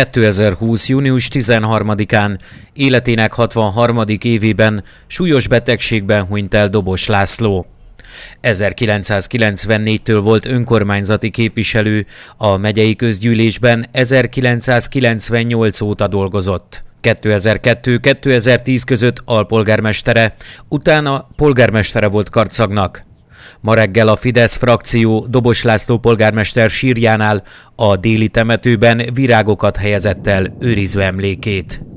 2020. június 13-án életének 63. évében súlyos betegségben hunyt el Dobos László. 1994-től volt önkormányzati képviselő, a megyei közgyűlésben 1998 óta dolgozott. 2002-2010 között alpolgármestere, utána polgármestere volt Karcagnak. Ma reggel a Fidesz frakció Dobos László polgármester sírjánál a déli temetőben virágokat helyezett el őrizve emlékét.